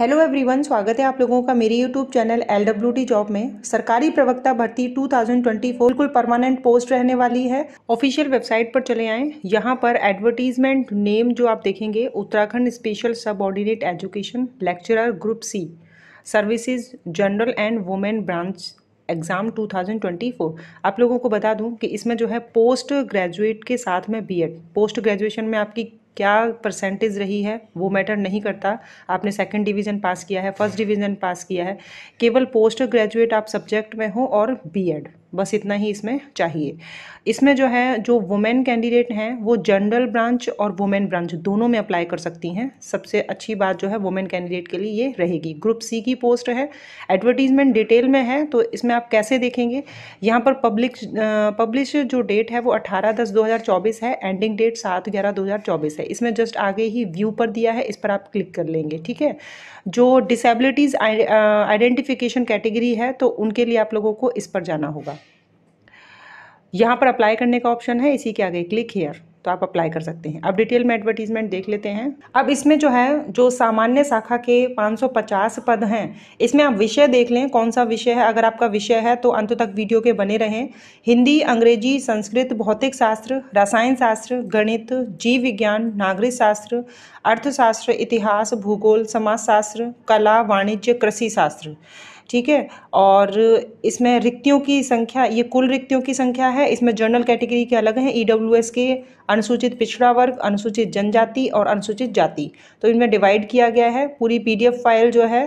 hello everyone स्वागत है आप लोगों का मेरे YouTube channel L W T job में सरकारी प्रवक्ता भर्ती 2024 बिल्कुल परमानेंट पोस्ट रहने वाली है ऑफिशियल वेबसाइट पर चले आएं यहाँ पर एडवर्टीजमेंट नेम जो आप देखेंगे Uttarakhand special subordinate education lecturer group C services general and women branch exam 2024 आप लोगों को बता दूं कि इसमें जो है पोस्ट ग्रेजुएट के साथ में बीएड पोस्ट ग्रेजुएशन में आपकी क्या परसेंटेज रही है वो मैटर नहीं करता आपने सेकंड डिवीज़न पास किया है फर्स्ट डिवीज़न पास किया है केवल पोस्ट ग्रेजुएट आप सब्जेक्ट में हो और बीएड बस इतना ही इसमें चाहिए इसमें जो है जो वुमेन कैंडिडेट हैं वो जनरल ब्रांच और वुमेन ब्रांच दोनों में अप्लाई कर सकती हैं सबसे अच्छी बात जो है वुमेन कैंडिडेट के लिए ये रहेगी ग्रुप सी की पोस्ट है एडवर्टीजमेंट डिटेल में है तो इसमें आप कैसे देखेंगे यहाँ पर पब्लिक पब्लिश जो डेट है वो अट्ठारह दस दो है एंडिंग डेट सात ग्यारह दो है इसमें जस्ट आगे ही व्यू पर दिया है इस पर आप क्लिक कर लेंगे ठीक है जो डिसेबिलिटीज़ आइडेंटिफिकेशन कैटेगरी है तो उनके लिए आप लोगों को इस पर जाना होगा यहाँ पर अप्लाई करने का ऑप्शन है इसी के आगे क्लिक हेयर तो आप अप्लाई कर सकते हैं अब डिटेल में एडवर्टीजमेंट देख लेते हैं अब इसमें जो है जो सामान्य शाखा के 550 पद हैं इसमें आप विषय देख लें कौन सा विषय है अगर आपका विषय है तो अंत तक वीडियो के बने रहें हिंदी अंग्रेजी संस्कृत भौतिक शास्त्र रसायन शास्त्र गणित जीव विज्ञान नागरिक शास्त्र अर्थशास्त्र इतिहास भूगोल समाजशास्त्र कला वाणिज्य कृषि शास्त्र ठीक है और इसमें रिक्तियों की संख्या ये कुल रिक्तियों की संख्या है इसमें जर्नल कैटेगरी के अलग हैं ई e के अनुसूचित पिछड़ा वर्ग अनुसूचित जनजाति और अनुसूचित जाति तो इनमें डिवाइड किया गया है पूरी पी फाइल जो है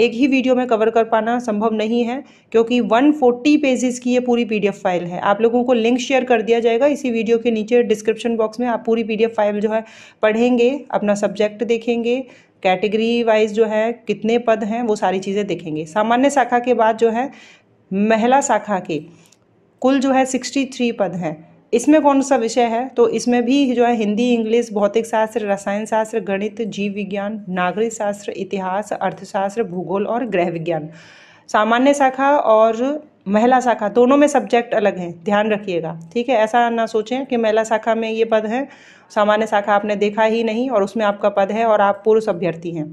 एक ही वीडियो में कवर कर पाना संभव नहीं है क्योंकि 140 पेजेस की ये पूरी पीडीएफ फाइल है आप लोगों को लिंक शेयर कर दिया जाएगा इसी वीडियो के नीचे डिस्क्रिप्शन बॉक्स में आप पूरी पीडीएफ फाइल जो है पढ़ेंगे अपना सब्जेक्ट देखेंगे कैटेगरी वाइज जो है कितने पद हैं वो सारी चीज़ें देखेंगे सामान्य शाखा के बाद जो है महिला शाखा के कुल जो है सिक्सटी थ्री पद हैं इसमें कौन सा विषय है तो इसमें भी जो है हिंदी इंग्लिश भौतिक शास्त्र रसायन शास्त्र गणित जीव विज्ञान नागरिक शास्त्र इतिहास अर्थशास्त्र भूगोल और गृह विज्ञान सामान्य शाखा और महिला शाखा दोनों में सब्जेक्ट अलग हैं ध्यान रखिएगा ठीक है ऐसा ना सोचें कि महिला शाखा में ये पद है सामान्य शाखा आपने देखा ही नहीं और उसमें आपका पद है और आप पुरुष अभ्यर्थी हैं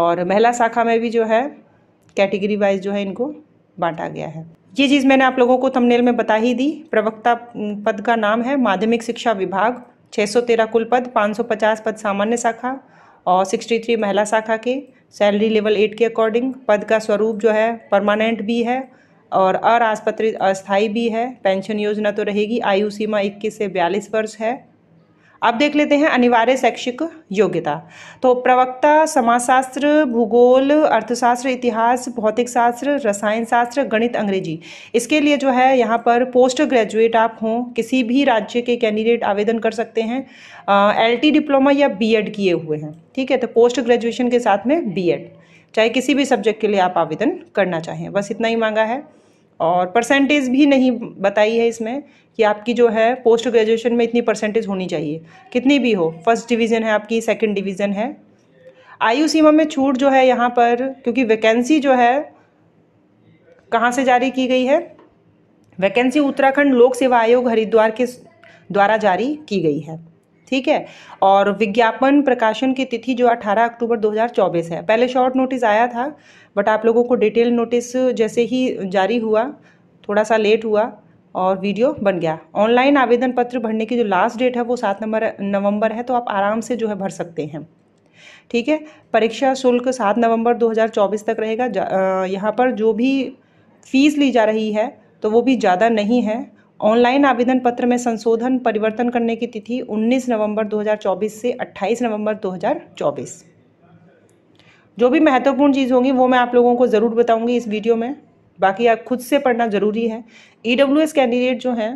और महिला शाखा में भी जो है कैटेगरी वाइज जो है इनको बांटा गया है ये चीज़ मैंने आप लोगों को तमनेल में बता ही दी प्रवक्ता पद का नाम है माध्यमिक शिक्षा विभाग 613 कुल पद 550 पद सामान्य शाखा और 63 महिला शाखा के सैलरी लेवल एट के अकॉर्डिंग पद का स्वरूप जो है परमानेंट भी है और अराजपत्रित अस्थाई भी है पेंशन योजना तो रहेगी आयु सीमा इक्कीस से बयालीस वर्ष है अब देख लेते हैं अनिवार्य शैक्षिक योग्यता तो प्रवक्ता समाजशास्त्र भूगोल अर्थशास्त्र इतिहास भौतिक शास्त्र रसायन शास्त्र गणित अंग्रेजी इसके लिए जो है यहाँ पर पोस्ट ग्रेजुएट आप हों किसी भी राज्य के कैंडिडेट आवेदन कर सकते हैं एल डिप्लोमा या बी किए हुए हैं ठीक है तो पोस्ट ग्रेजुएशन के साथ में बी चाहे किसी भी सब्जेक्ट के लिए आप आवेदन करना चाहें बस इतना ही मांगा है और परसेंटेज भी नहीं बताई है इसमें कि आपकी जो है पोस्ट ग्रेजुएशन में इतनी परसेंटेज होनी चाहिए कितनी भी हो फर्स्ट डिवीज़न है आपकी सेकंड डिवीज़न है आयु सीमा में छूट जो है यहाँ पर क्योंकि वैकेंसी जो है कहाँ से जारी की गई है वैकेंसी उत्तराखंड लोक सेवा आयोग हरिद्वार के द्वारा जारी की गई है ठीक है और विज्ञापन प्रकाशन की तिथि जो 18 अक्टूबर 2024 है पहले शॉर्ट नोटिस आया था बट आप लोगों को डिटेल नोटिस जैसे ही जारी हुआ थोड़ा सा लेट हुआ और वीडियो बन गया ऑनलाइन आवेदन पत्र भरने की जो लास्ट डेट है वो सात नंबर नवंबर है तो आप आराम से जो है भर सकते हैं ठीक है परीक्षा शुल्क सात नवंबर 2024 तक रहेगा यहाँ पर जो भी फीस ली जा रही है तो वो भी ज़्यादा नहीं है ऑनलाइन आवेदन पत्र में संशोधन परिवर्तन करने की तिथि 19 नवंबर 2024 से 28 नवंबर 2024 जो भी महत्वपूर्ण चीज़ होगी वो मैं आप लोगों को ज़रूर बताऊंगी इस वीडियो में बाकी आप खुद से पढ़ना ज़रूरी है ई e कैंडिडेट जो हैं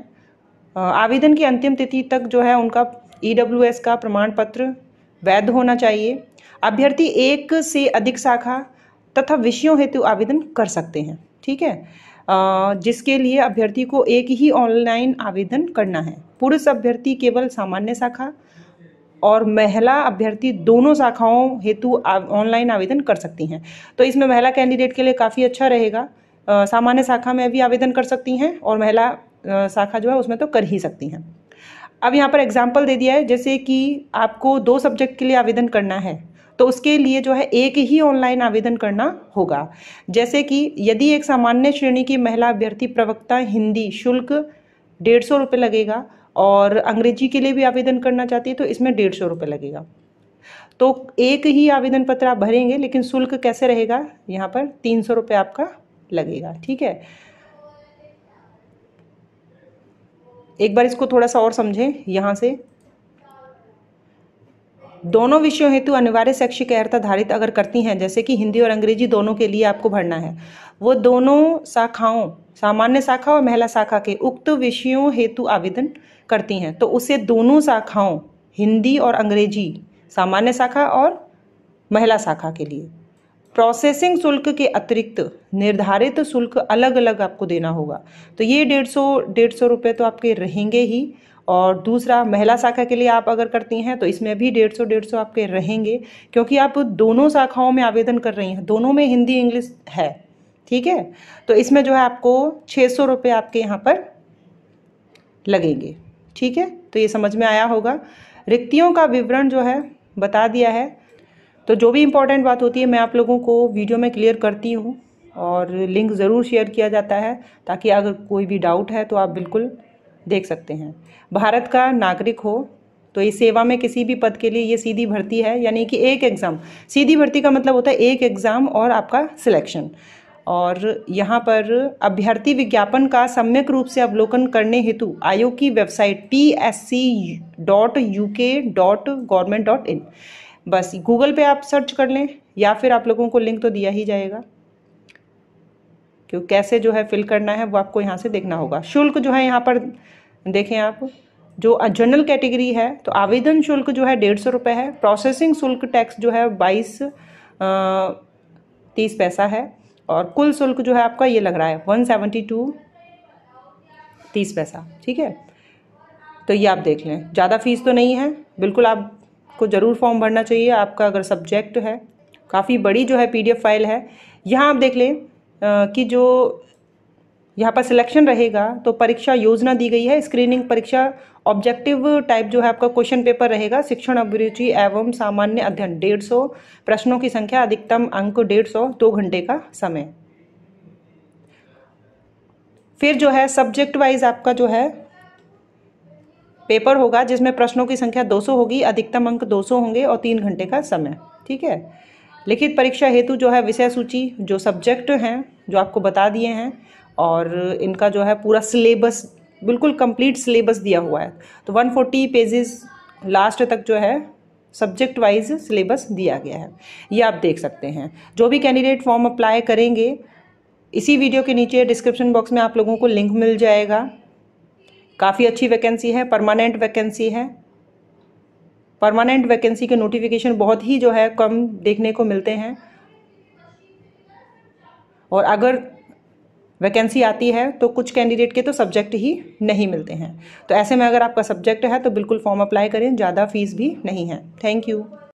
आवेदन की अंतिम तिथि तक जो है उनका ई e का प्रमाण पत्र वैध होना चाहिए अभ्यर्थी एक से अधिक शाखा तथा विषयों हेतु आवेदन कर सकते हैं ठीक है जिसके लिए अभ्यर्थी को एक ही ऑनलाइन आवेदन करना है पुरुष अभ्यर्थी केवल सामान्य शाखा और महिला अभ्यर्थी दोनों शाखाओं हेतु ऑनलाइन आवेदन कर सकती हैं तो इसमें महिला कैंडिडेट के लिए काफ़ी अच्छा रहेगा सामान्य शाखा में भी आवेदन कर सकती हैं और महिला शाखा जो है उसमें तो कर ही सकती हैं अब यहाँ पर एग्जाम्पल दे दिया है जैसे कि आपको दो सब्जेक्ट के लिए आवेदन करना है तो उसके लिए जो है एक ही ऑनलाइन आवेदन करना होगा जैसे कि यदि एक सामान्य श्रेणी की महिला अभ्यर्थी प्रवक्ता हिंदी शुल्क डेढ़ सौ रुपये लगेगा और अंग्रेजी के लिए भी आवेदन करना चाहती है तो इसमें डेढ़ सौ रुपये लगेगा तो एक ही आवेदन पत्र आप भरेंगे लेकिन शुल्क कैसे रहेगा यहाँ पर तीन सौ रुपये आपका लगेगा ठीक है एक बार इसको थोड़ा सा और समझें यहाँ से दोनों विषयों हेतु अनिवार्य शैक्षिक अर्थ आधारित अगर करती हैं जैसे कि हिंदी और अंग्रेजी दोनों के लिए आपको भरना है वो दोनों शाखाओं सामान्य शाखा और महिला शाखा के उक्त विषयों हेतु आवेदन करती हैं तो उसे दोनों शाखाओं हिंदी और अंग्रेजी सामान्य शाखा और महिला शाखा के लिए प्रोसेसिंग शुल्क के अतिरिक्त निर्धारित शुल्क अलग अलग आपको देना होगा तो ये डेढ़ सौ डेढ़ सौ रुपये तो आपके रहेंगे ही और दूसरा महिला शाखा के लिए आप अगर करती हैं तो इसमें भी डेढ़ सौ डेढ़ सौ आपके रहेंगे क्योंकि आप दोनों शाखाओं में आवेदन कर रही हैं दोनों में हिंदी इंग्लिश है ठीक है तो इसमें जो है आपको छः सौ रुपये आपके यहाँ पर लगेंगे ठीक है तो ये समझ में आया होगा रिक्तियों का विवरण जो है बता दिया है तो जो भी इम्पोर्टेंट बात होती है मैं आप लोगों को वीडियो में क्लियर करती हूँ और लिंक ज़रूर शेयर किया जाता है ताकि अगर कोई भी डाउट है तो आप बिल्कुल देख सकते हैं भारत का नागरिक हो तो ये सेवा में किसी भी पद के लिए ये सीधी भर्ती है यानी कि एक एग्ज़ाम सीधी भर्ती का मतलब होता है एक एग्ज़ाम और आपका सिलेक्शन और यहाँ पर अभ्यर्थी विज्ञापन का सम्यक रूप से अवलोकन करने हेतु आयोग की website T S C dot U K dot government dot in बस गूगल पे आप सर्च कर लें या फिर आप लोगों को लिंक तो दिया ही जाएगा क्यों कैसे जो है फिल करना है वो आपको यहाँ से देखना होगा शुल्क जो है यहाँ पर देखें आप जो जनरल कैटेगरी है तो आवेदन शुल्क जो है डेढ़ सौ रुपये है प्रोसेसिंग शुल्क टैक्स जो है बाईस तीस पैसा है और कुल शुल्क जो है आपका ये लग रहा है वन सेवेंटी टू तीस पैसा ठीक है तो ये आप देख लें ज़्यादा फीस तो नहीं है बिल्कुल आपको ज़रूर फॉर्म भरना चाहिए आपका अगर सब्जेक्ट है काफ़ी बड़ी जो है पी फाइल है यहाँ आप देख लें कि जो यहाँ पर सिलेक्शन रहेगा तो परीक्षा योजना दी गई है स्क्रीनिंग परीक्षा ऑब्जेक्टिव टाइप जो है आपका क्वेश्चन पेपर रहेगा शिक्षण अभिरुचि एवं सामान्य अध्ययन डेढ़ सौ प्रश्नों की संख्या अधिकतम अंक डेढ़ सौ दो घंटे का समय फिर जो है सब्जेक्ट वाइज आपका जो है पेपर होगा जिसमें प्रश्नों की संख्या 200 होगी अधिकतम अंक 200 होंगे और तीन घंटे का समय ठीक है लिखित परीक्षा हेतु जो है विषय सूची जो सब्जेक्ट हैं जो आपको बता दिए हैं और इनका जो है पूरा सिलेबस बिल्कुल कंप्लीट सिलेबस दिया हुआ है तो 140 पेजेस लास्ट तक जो है सब्जेक्ट वाइज सिलेबस दिया गया है ये आप देख सकते हैं जो भी कैंडिडेट फॉर्म अप्लाई करेंगे इसी वीडियो के नीचे डिस्क्रिप्शन बॉक्स में आप लोगों को लिंक मिल जाएगा काफ़ी अच्छी वैकेंसी है परमानेंट वैकेंसी है परमानेंट वैकेंसी के नोटिफिकेशन बहुत ही जो है कम देखने को मिलते हैं और अगर वैकेंसी आती है तो कुछ कैंडिडेट के तो सब्जेक्ट ही नहीं मिलते हैं तो ऐसे में अगर आपका सब्जेक्ट है तो बिल्कुल फॉर्म अप्लाई करें ज़्यादा फीस भी नहीं है थैंक यू